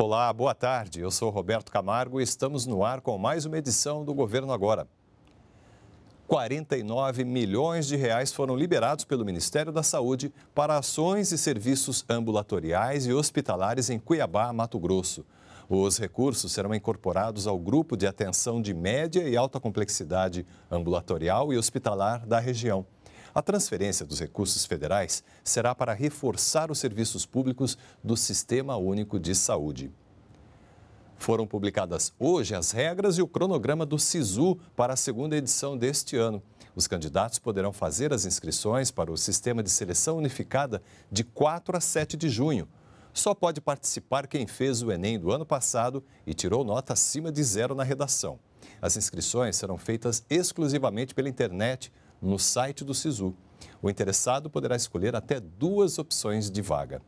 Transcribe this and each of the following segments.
Olá, boa tarde. Eu sou Roberto Camargo e estamos no ar com mais uma edição do Governo Agora. 49 milhões de reais foram liberados pelo Ministério da Saúde para ações e serviços ambulatoriais e hospitalares em Cuiabá, Mato Grosso. Os recursos serão incorporados ao grupo de atenção de média e alta complexidade ambulatorial e hospitalar da região. A transferência dos recursos federais será para reforçar os serviços públicos do Sistema Único de Saúde. Foram publicadas hoje as regras e o cronograma do SISU para a segunda edição deste ano. Os candidatos poderão fazer as inscrições para o sistema de seleção unificada de 4 a 7 de junho. Só pode participar quem fez o Enem do ano passado e tirou nota acima de zero na redação. As inscrições serão feitas exclusivamente pela internet no site do SISU. O interessado poderá escolher até duas opções de vaga.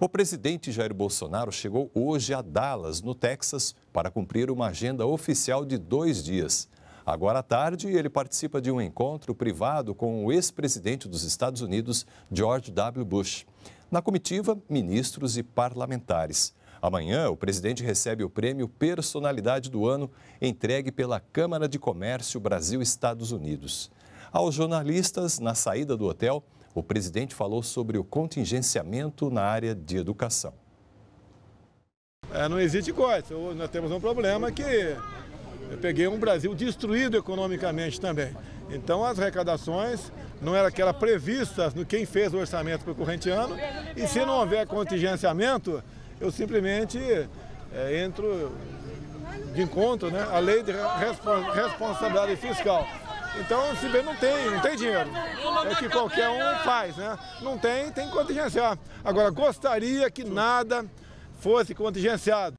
O presidente Jair Bolsonaro chegou hoje a Dallas, no Texas, para cumprir uma agenda oficial de dois dias. Agora à tarde, ele participa de um encontro privado com o ex-presidente dos Estados Unidos, George W. Bush. Na comitiva, ministros e parlamentares. Amanhã, o presidente recebe o prêmio Personalidade do Ano, entregue pela Câmara de Comércio Brasil-Estados Unidos. Aos jornalistas, na saída do hotel, o presidente falou sobre o contingenciamento na área de educação. É, não existe corte. Nós temos um problema que eu peguei um Brasil destruído economicamente também. Então as arrecadações não eram aquelas previstas no quem fez o orçamento para o corrente ano. E se não houver contingenciamento, eu simplesmente é, entro de encontro né, à lei de responsabilidade fiscal. Então, se bem não tem, não tem dinheiro. É que qualquer um faz, né? Não tem, tem que contingenciar. Agora, gostaria que nada fosse contingenciado.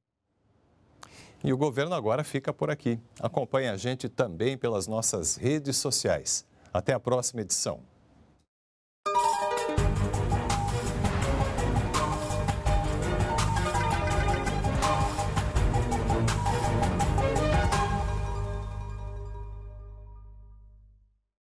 E o governo agora fica por aqui. Acompanhe a gente também pelas nossas redes sociais. Até a próxima edição.